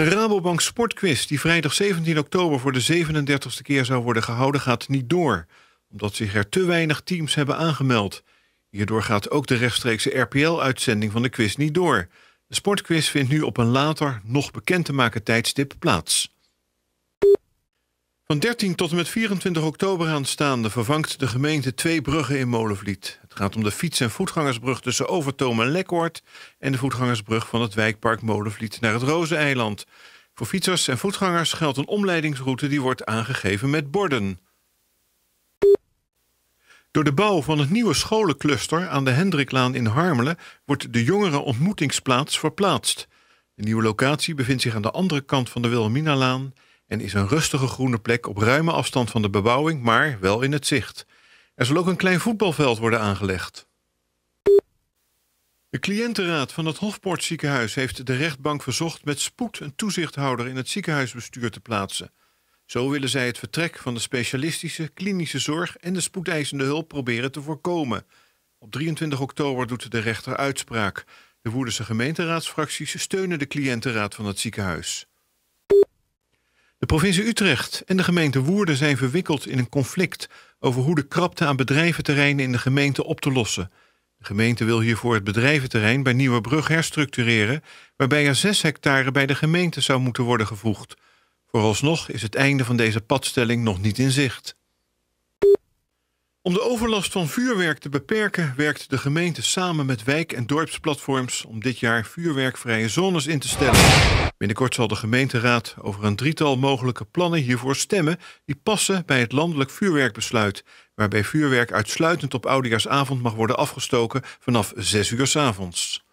De Rabobank Sportquiz, die vrijdag 17 oktober voor de 37e keer zou worden gehouden, gaat niet door. Omdat zich er te weinig teams hebben aangemeld. Hierdoor gaat ook de rechtstreekse RPL-uitzending van de quiz niet door. De sportquiz vindt nu op een later, nog bekend te maken tijdstip plaats. Van 13 tot en met 24 oktober aanstaande vervangt de gemeente twee bruggen in Molenvliet. Het gaat om de fiets- en voetgangersbrug tussen Overtoom en Lekkoord... en de voetgangersbrug van het wijkpark Molenvliet naar het Rozeneiland. Voor fietsers en voetgangers geldt een omleidingsroute die wordt aangegeven met borden. Door de bouw van het nieuwe scholencluster aan de Hendriklaan in Harmelen... wordt de jongere ontmoetingsplaats verplaatst. De nieuwe locatie bevindt zich aan de andere kant van de Wilhelminalaan... en is een rustige groene plek op ruime afstand van de bebouwing, maar wel in het zicht... Er zal ook een klein voetbalveld worden aangelegd. De cliëntenraad van het Hofpoort ziekenhuis heeft de rechtbank verzocht met spoed een toezichthouder in het ziekenhuisbestuur te plaatsen. Zo willen zij het vertrek van de specialistische klinische zorg en de spoedeisende hulp proberen te voorkomen. Op 23 oktober doet de rechter uitspraak. De Woerdense gemeenteraadsfracties steunen de cliëntenraad van het ziekenhuis. De provincie Utrecht en de gemeente Woerden zijn verwikkeld in een conflict over hoe de krapte aan bedrijventerreinen in de gemeente op te lossen. De gemeente wil hiervoor het bedrijventerrein bij brug herstructureren, waarbij er 6 hectare bij de gemeente zou moeten worden gevoegd. Vooralsnog is het einde van deze padstelling nog niet in zicht. Om de overlast van vuurwerk te beperken, werkt de gemeente samen met wijk- en dorpsplatforms om dit jaar vuurwerkvrije zones in te stellen. Binnenkort zal de gemeenteraad over een drietal mogelijke plannen hiervoor stemmen die passen bij het landelijk vuurwerkbesluit, waarbij vuurwerk uitsluitend op oudejaarsavond mag worden afgestoken vanaf 6 uur s avonds.